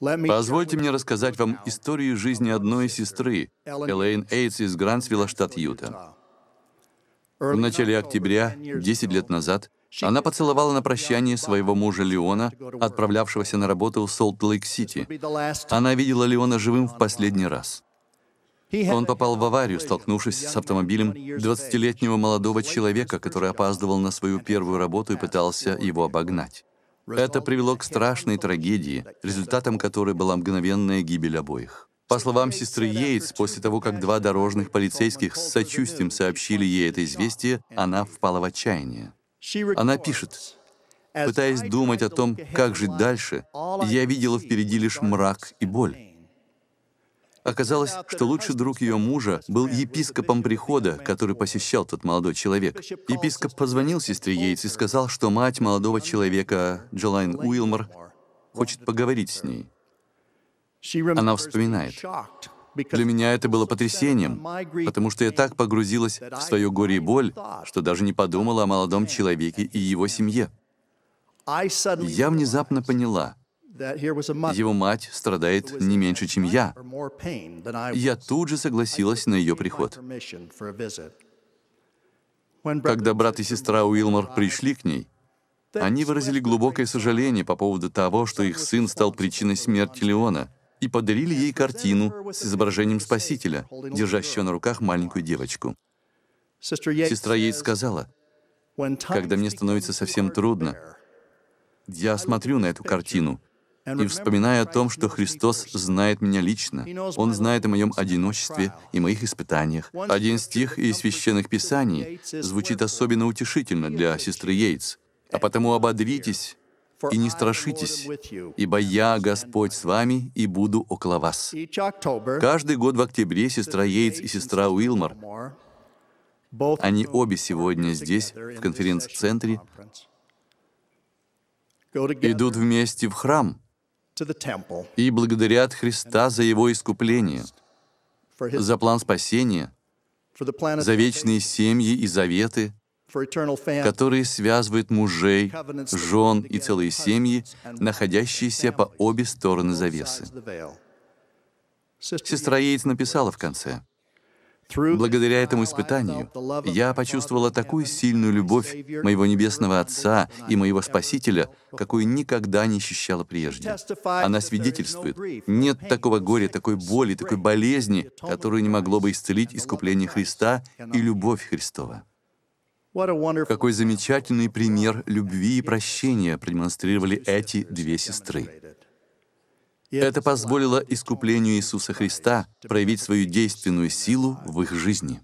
Позвольте мне рассказать вам историю жизни одной сестры, Элейн Эйтс из Грансвилла, штат Юта. В начале октября, 10 лет назад, она поцеловала на прощание своего мужа Леона, отправлявшегося на работу в Солт-Лейк-Сити. Она видела Леона живым в последний раз. Он попал в аварию, столкнувшись с автомобилем 20-летнего молодого человека, который опаздывал на свою первую работу и пытался его обогнать. Это привело к страшной трагедии, результатом которой была мгновенная гибель обоих. По словам сестры Йейтс, после того, как два дорожных полицейских с сочувствием сообщили ей это известие, она впала в отчаяние. Она пишет, «Пытаясь думать о том, как жить дальше, я видела впереди лишь мрак и боль. Оказалось, что лучший друг ее мужа был епископом прихода, который посещал тот молодой человек. Епископ позвонил сестре Йейтс и сказал, что мать молодого человека, Джолайн Уилмор, хочет поговорить с ней. Она вспоминает. Для меня это было потрясением, потому что я так погрузилась в свое горе и боль, что даже не подумала о молодом человеке и его семье. Я внезапно поняла, его мать страдает не меньше, чем я. Я тут же согласилась на ее приход. Когда брат и сестра Уилмор пришли к ней, они выразили глубокое сожаление по поводу того, что их сын стал причиной смерти Леона, и подарили ей картину с изображением Спасителя, держащего на руках маленькую девочку. Сестра ей сказала, «Когда мне становится совсем трудно, я смотрю на эту картину, и вспоминая о том, что Христос знает меня лично, Он знает о моем одиночестве и моих испытаниях. Один стих из Священных Писаний звучит особенно утешительно для сестры Йейтс. «А потому ободритесь и не страшитесь, ибо я, Господь, с вами и буду около вас». Каждый год в октябре сестра Йейтс и сестра Уилмор они обе сегодня здесь, в конференц-центре, идут вместе в храм, и благодарят Христа за Его искупление, за план спасения, за вечные семьи и заветы, которые связывают мужей, жен и целые семьи, находящиеся по обе стороны завесы. Сестра Яйц написала в конце, Благодаря этому испытанию я почувствовала такую сильную любовь моего Небесного Отца и моего Спасителя, какую никогда не ощущала прежде. Она свидетельствует, нет такого горя, такой боли, такой болезни, которую не могло бы исцелить искупление Христа и любовь Христова. Какой замечательный пример любви и прощения продемонстрировали эти две сестры. Это позволило искуплению Иисуса Христа проявить свою действенную силу в их жизни.